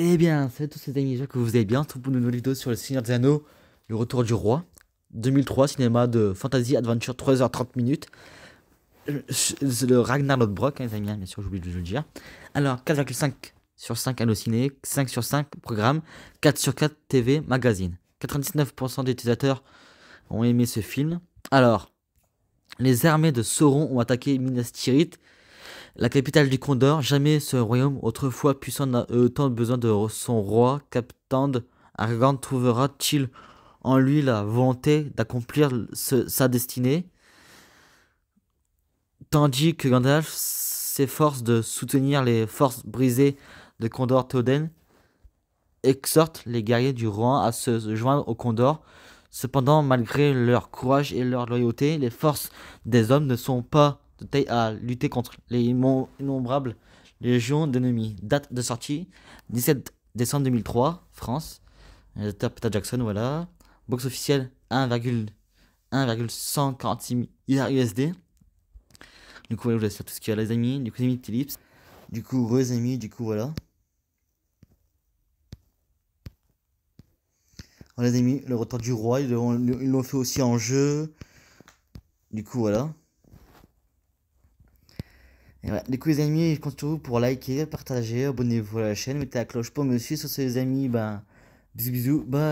Eh bien, salut à tous les amis, j'espère que vous allez bien. Tout pour une nouvelle vidéo sur le Seigneur des Anneaux, le retour du roi. 2003, cinéma de fantasy adventure, 3h30 minutes. le Ragnar Lodbrok, hein, les amis, hein, bien sûr, j'oublie de le dire. Alors, 4,5 sur 5 Ciné, 5 sur 5 programme, 4 sur 4 TV magazine. 99% des utilisateurs ont aimé ce film. Alors, les armées de Sauron ont attaqué Minas Tirith la capitale du Condor, jamais ce royaume autrefois puissant n'a autant besoin de son roi. Captain Argan trouvera t il en lui la volonté d'accomplir sa destinée, tandis que Gandalf s'efforce de soutenir les forces brisées de Condor Théoden, exhorte les guerriers du roi à se joindre au Condor. Cependant, malgré leur courage et leur loyauté, les forces des hommes ne sont pas de taille à lutter contre les innombrables légions d'ennemis. Date de sortie 17 décembre 2003, France. Euh, Peter Jackson, voilà. Box officielle 1,146 USD. Du coup, je vous laisse tout ce qu'il y a, les amis. Du coup, les de Du coup, heureux amis, du coup, voilà. les amis, le retour du roi, ils l'ont fait aussi en jeu. Du coup, voilà. Et voilà. Du coup, les amis, je compte sur vous pour liker, partager, abonnez-vous à la chaîne, mettez la cloche pour me suivre. Sur ce, les amis, ben, bisous, bisous, bye.